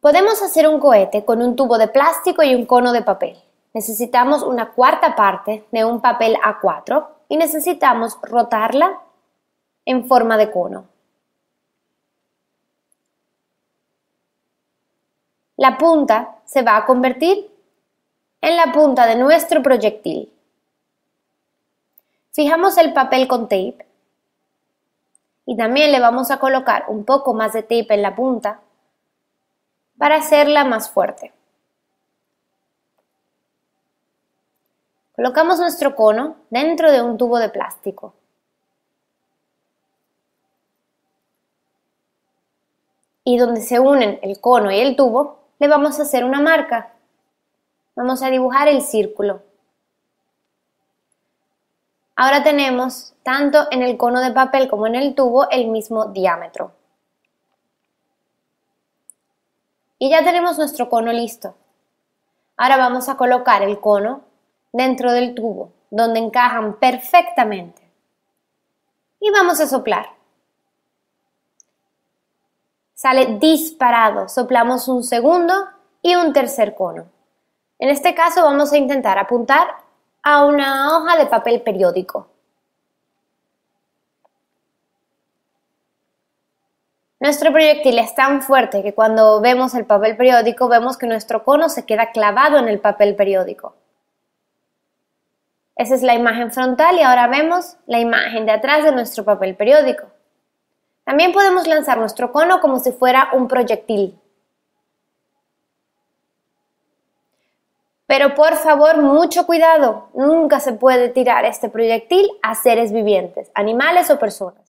Podemos hacer un cohete con un tubo de plástico y un cono de papel. Necesitamos una cuarta parte de un papel A4 y necesitamos rotarla en forma de cono. La punta se va a convertir en la punta de nuestro proyectil. Fijamos el papel con tape y también le vamos a colocar un poco más de tape en la punta para hacerla más fuerte. Colocamos nuestro cono dentro de un tubo de plástico. Y donde se unen el cono y el tubo, le vamos a hacer una marca. Vamos a dibujar el círculo. Ahora tenemos tanto en el cono de papel como en el tubo el mismo diámetro. Y ya tenemos nuestro cono listo. Ahora vamos a colocar el cono dentro del tubo, donde encajan perfectamente. Y vamos a soplar. Sale disparado. Soplamos un segundo y un tercer cono. En este caso vamos a intentar apuntar a una hoja de papel periódico. Nuestro proyectil es tan fuerte que cuando vemos el papel periódico vemos que nuestro cono se queda clavado en el papel periódico. Esa es la imagen frontal y ahora vemos la imagen de atrás de nuestro papel periódico. También podemos lanzar nuestro cono como si fuera un proyectil. Pero por favor, mucho cuidado, nunca se puede tirar este proyectil a seres vivientes, animales o personas.